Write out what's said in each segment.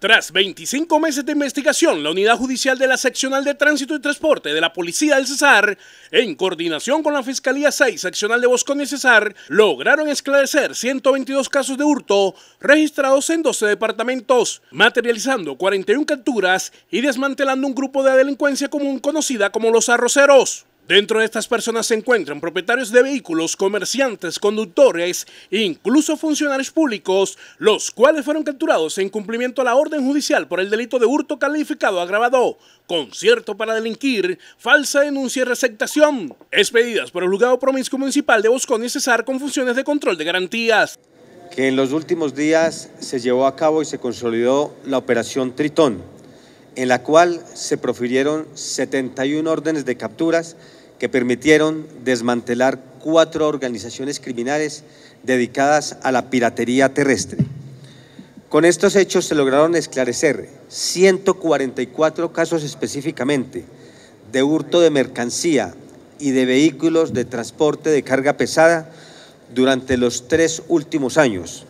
Tras 25 meses de investigación, la Unidad Judicial de la Seccional de Tránsito y Transporte de la Policía del Cesar, en coordinación con la Fiscalía 6 Seccional de Boscón y Cesar, lograron esclarecer 122 casos de hurto registrados en 12 departamentos, materializando 41 capturas y desmantelando un grupo de delincuencia común conocida como los arroceros. Dentro de estas personas se encuentran propietarios de vehículos, comerciantes, conductores e incluso funcionarios públicos, los cuales fueron capturados en cumplimiento a la orden judicial por el delito de hurto calificado agravado, concierto para delinquir, falsa denuncia y receptación, expedidas por el juzgado promiscuo municipal de Boscón y Cesar con funciones de control de garantías. Que en los últimos días se llevó a cabo y se consolidó la operación Tritón, en la cual se profirieron 71 órdenes de capturas que permitieron desmantelar cuatro organizaciones criminales dedicadas a la piratería terrestre. Con estos hechos se lograron esclarecer 144 casos específicamente de hurto de mercancía y de vehículos de transporte de carga pesada durante los tres últimos años,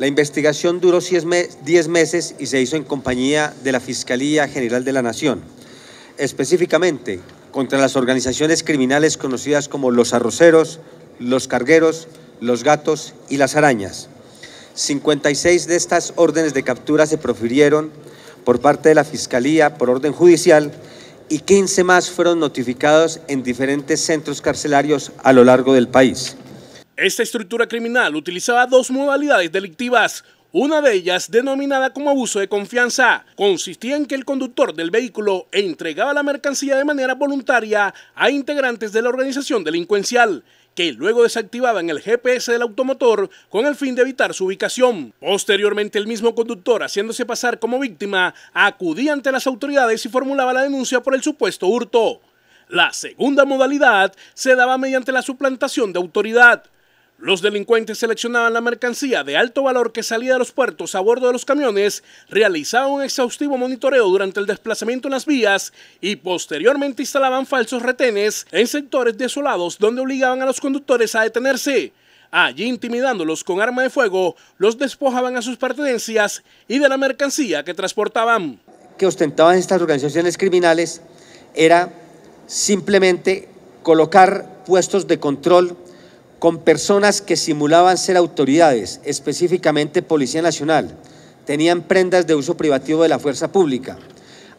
la investigación duró 10 meses y se hizo en compañía de la Fiscalía General de la Nación, específicamente contra las organizaciones criminales conocidas como los arroceros, los cargueros, los gatos y las arañas. 56 de estas órdenes de captura se profirieron por parte de la Fiscalía por orden judicial y 15 más fueron notificados en diferentes centros carcelarios a lo largo del país. Esta estructura criminal utilizaba dos modalidades delictivas. Una de ellas, denominada como abuso de confianza, consistía en que el conductor del vehículo entregaba la mercancía de manera voluntaria a integrantes de la organización delincuencial, que luego desactivaban el GPS del automotor con el fin de evitar su ubicación. Posteriormente el mismo conductor, haciéndose pasar como víctima, acudía ante las autoridades y formulaba la denuncia por el supuesto hurto. La segunda modalidad se daba mediante la suplantación de autoridad los delincuentes seleccionaban la mercancía de alto valor que salía de los puertos a bordo de los camiones, realizaban un exhaustivo monitoreo durante el desplazamiento en las vías y posteriormente instalaban falsos retenes en sectores desolados donde obligaban a los conductores a detenerse. Allí intimidándolos con arma de fuego, los despojaban a sus pertenencias y de la mercancía que transportaban. Que ostentaban estas organizaciones criminales era simplemente colocar puestos de control con personas que simulaban ser autoridades, específicamente Policía Nacional. Tenían prendas de uso privativo de la fuerza pública.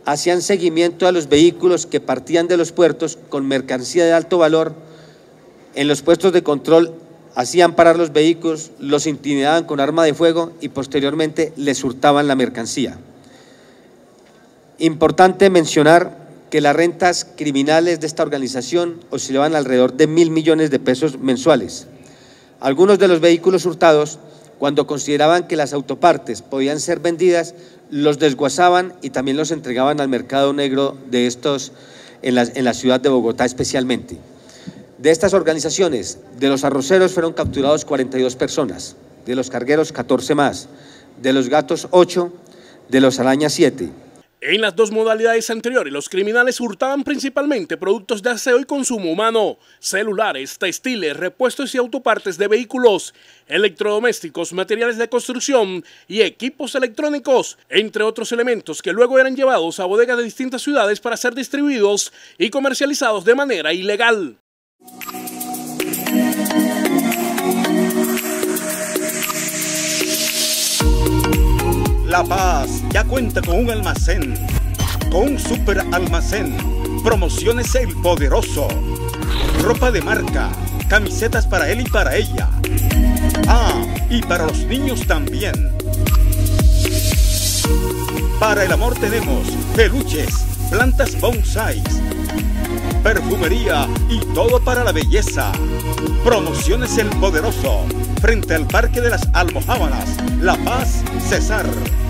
Hacían seguimiento a los vehículos que partían de los puertos con mercancía de alto valor. En los puestos de control hacían parar los vehículos, los intimidaban con arma de fuego y posteriormente les hurtaban la mercancía. Importante mencionar que las rentas criminales de esta organización oscilaban alrededor de mil millones de pesos mensuales. Algunos de los vehículos hurtados, cuando consideraban que las autopartes podían ser vendidas, los desguazaban y también los entregaban al mercado negro de estos en la, en la ciudad de Bogotá especialmente. De estas organizaciones, de los arroceros fueron capturados 42 personas, de los cargueros 14 más, de los gatos 8, de los arañas 7. En las dos modalidades anteriores, los criminales hurtaban principalmente productos de aseo y consumo humano, celulares, textiles, repuestos y autopartes de vehículos, electrodomésticos, materiales de construcción y equipos electrónicos, entre otros elementos que luego eran llevados a bodegas de distintas ciudades para ser distribuidos y comercializados de manera ilegal. La Paz ya cuenta con un almacén, con un super almacén. Promociones El Poderoso. Ropa de marca, camisetas para él y para ella. Ah, y para los niños también. Para el amor tenemos peluches, plantas bonsais, perfumería y todo para la belleza. Promociones El Poderoso, frente al Parque de las Almojábalas, La Paz, Cesar.